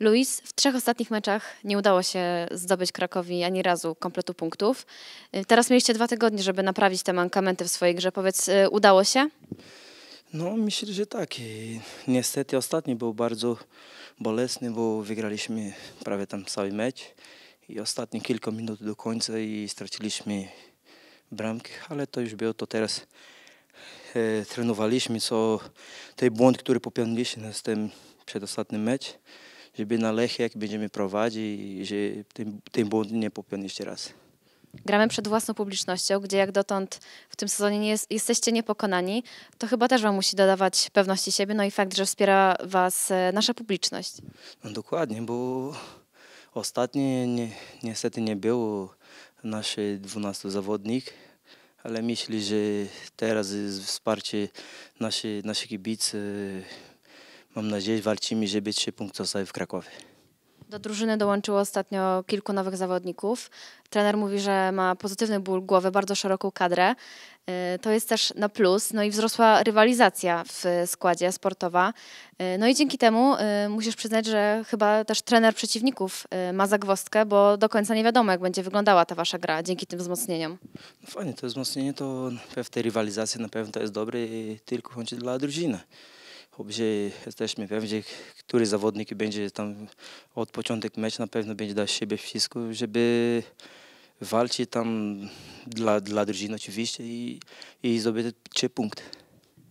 Luis, w trzech ostatnich meczach nie udało się zdobyć Krakowi ani razu kompletu punktów. Y, teraz mieliście dwa tygodnie, żeby naprawić te mankamenty w swojej grze. Powiedz, y, udało się? No, myślę, że tak. I niestety ostatni był bardzo bolesny, bo wygraliśmy prawie tam cały mecz i ostatnie kilka minut do końca i straciliśmy bramki, ale to już było to teraz e, trenowaliśmy, co ten błąd, który popełniliśmy z tym przedostatnim mecz żeby na jak będziemy prowadzić i że ten, ten błąd nie popełnię jeszcze raz. Gramy przed własną publicznością, gdzie jak dotąd w tym sezonie nie jest, jesteście niepokonani, to chyba też Wam musi dodawać pewności siebie, no i fakt, że wspiera Was e, nasza publiczność. No dokładnie, bo ostatnio ni niestety nie było naszych 12 zawodnik, ale myślę, że teraz jest wsparcie naszych nasi, Mam nadzieję, walczymy, żeby być trzy punkty zostały w Krakowie. Do drużyny dołączyło ostatnio kilku nowych zawodników. Trener mówi, że ma pozytywny ból głowy, bardzo szeroką kadrę. Y, to jest też na plus. No i wzrosła rywalizacja w składzie sportowa. Y, no i dzięki temu y, musisz przyznać, że chyba też trener przeciwników ma zagwostkę, bo do końca nie wiadomo, jak będzie wyglądała ta wasza gra dzięki tym wzmocnieniom. No fajnie, to wzmocnienie to w tej rywalizacji na pewno to jest dobre tylko chodzi dla drużyny gdzie jesteśmy pewni, który zawodnik będzie tam od początku meczu na pewno będzie dać siebie wszystko, żeby walczyć tam dla, dla drużyny oczywiście i, i zdobyć trzy punkty.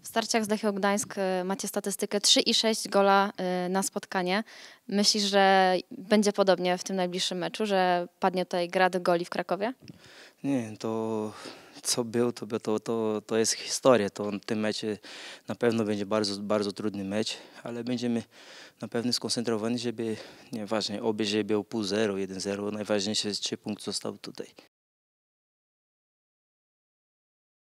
W starciach z Lechio Gdańsk y, macie statystykę 3,6 gola y, na spotkanie. Myślisz, że będzie podobnie w tym najbliższym meczu, że padnie tutaj grad goli w Krakowie? Nie, to co był, to, to, to, to jest historia. To ten mecz na pewno będzie bardzo, bardzo trudny mecz, ale będziemy na pewno skoncentrowani, żeby, nieważne, oby, żeby był pół 0, 1-0, najważniejszy jest, czy punkt został tutaj.